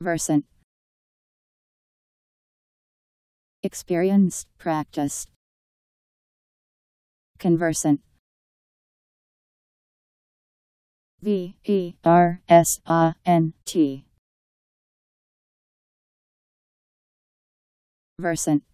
versant, experienced, practiced, conversant. V E R S A N T versant